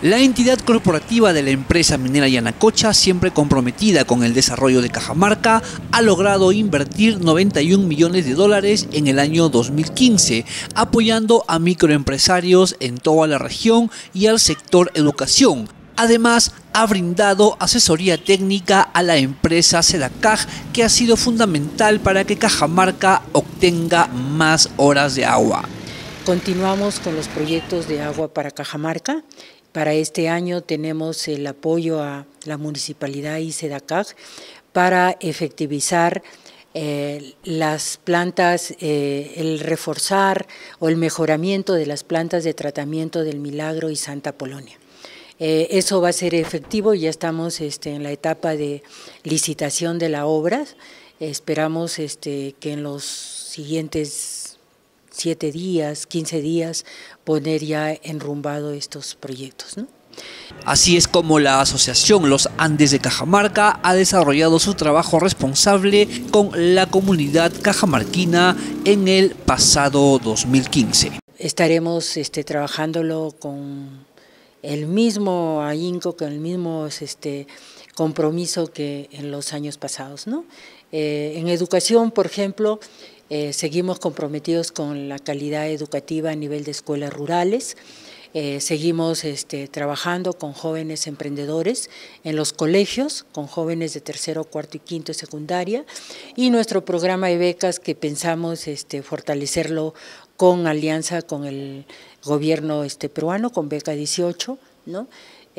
La entidad corporativa de la empresa minera Yanacocha, siempre comprometida con el desarrollo de Cajamarca, ha logrado invertir 91 millones de dólares en el año 2015, apoyando a microempresarios en toda la región y al sector educación. Además, ha brindado asesoría técnica a la empresa Sedacaj, que ha sido fundamental para que Cajamarca obtenga más horas de agua. Continuamos con los proyectos de agua para Cajamarca. Para este año tenemos el apoyo a la municipalidad y SEDACAG para efectivizar eh, las plantas, eh, el reforzar o el mejoramiento de las plantas de tratamiento del Milagro y Santa Polonia. Eh, eso va a ser efectivo, ya estamos este, en la etapa de licitación de la obra, esperamos este, que en los siguientes siete días, 15 días, poner ya enrumbado estos proyectos. Así es como la Asociación Los Andes de Cajamarca ha desarrollado su trabajo responsable con la comunidad cajamarquina en el pasado 2015. Estaremos este, trabajándolo con el mismo ahínco, con el mismo este, compromiso que en los años pasados, ¿no? Eh, en educación, por ejemplo, eh, seguimos comprometidos con la calidad educativa a nivel de escuelas rurales. Eh, seguimos este, trabajando con jóvenes emprendedores en los colegios, con jóvenes de tercero, cuarto y quinto secundaria, y nuestro programa de becas que pensamos este, fortalecerlo con alianza con el gobierno este, peruano, con Beca 18, ¿no?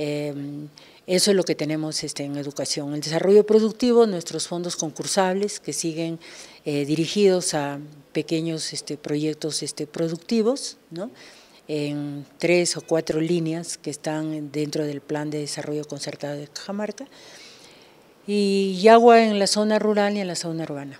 Em, eso es lo que tenemos este, en educación. El desarrollo productivo, nuestros fondos concursables que siguen eh, dirigidos a pequeños este, proyectos este, productivos, en tres o cuatro líneas que están dentro del Plan de Desarrollo Concertado de Cajamarca, y agua en la zona rural y en la zona urbana.